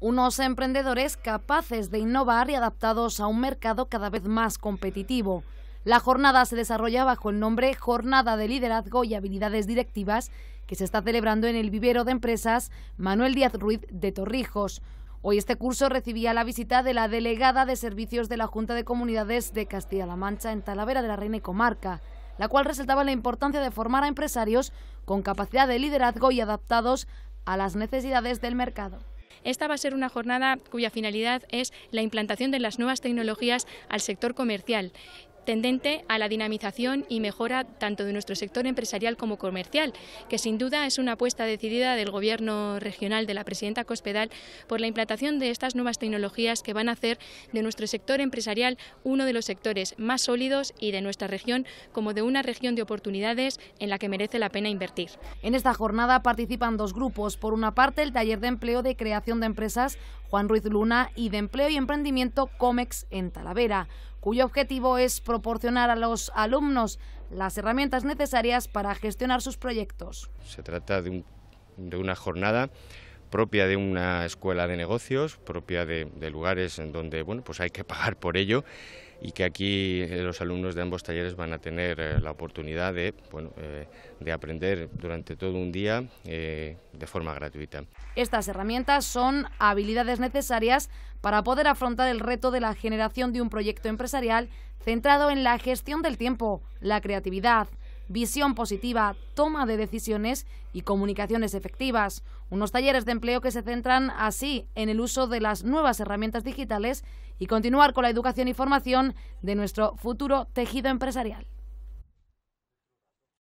unos emprendedores capaces de innovar y adaptados a un mercado cada vez más competitivo. La jornada se desarrolla bajo el nombre Jornada de Liderazgo y Habilidades Directivas, que se está celebrando en el vivero de empresas Manuel Díaz Ruiz de Torrijos. Hoy este curso recibía la visita de la delegada de servicios de la Junta de Comunidades de Castilla-La Mancha en Talavera de la Reina y Comarca, la cual resaltaba la importancia de formar a empresarios con capacidad de liderazgo y adaptados a las necesidades del mercado. Esta va a ser una jornada cuya finalidad es la implantación de las nuevas tecnologías al sector comercial tendente a la dinamización y mejora tanto de nuestro sector empresarial como comercial, que sin duda es una apuesta decidida del Gobierno regional de la presidenta Cospedal por la implantación de estas nuevas tecnologías que van a hacer de nuestro sector empresarial uno de los sectores más sólidos y de nuestra región como de una región de oportunidades en la que merece la pena invertir. En esta jornada participan dos grupos. Por una parte, el taller de empleo de creación de empresas Juan Ruiz Luna y de empleo y emprendimiento COMEX en Talavera cuyo objetivo es proporcionar a los alumnos las herramientas necesarias para gestionar sus proyectos. Se trata de, una jornada propia de una escuela de negocios, propia de, lugares en donde bueno, pues hay que pagar por ello y que aquí eh, los alumnos de ambos talleres van a tener eh, la oportunidad eh, de, aprender durante todo un día de forma gratuita. Estas herramientas son habilidades necesarias para poder afrontar el reto de la generación de un proyecto empresarial centrado en la gestión del tiempo, la creatividad, visión positiva, toma de decisiones y comunicaciones efectivas. Unos talleres de empleo que se centran así en el uso de las nuevas herramientas digitales y continuar con la educación y formación de nuestro futuro tejido empresarial.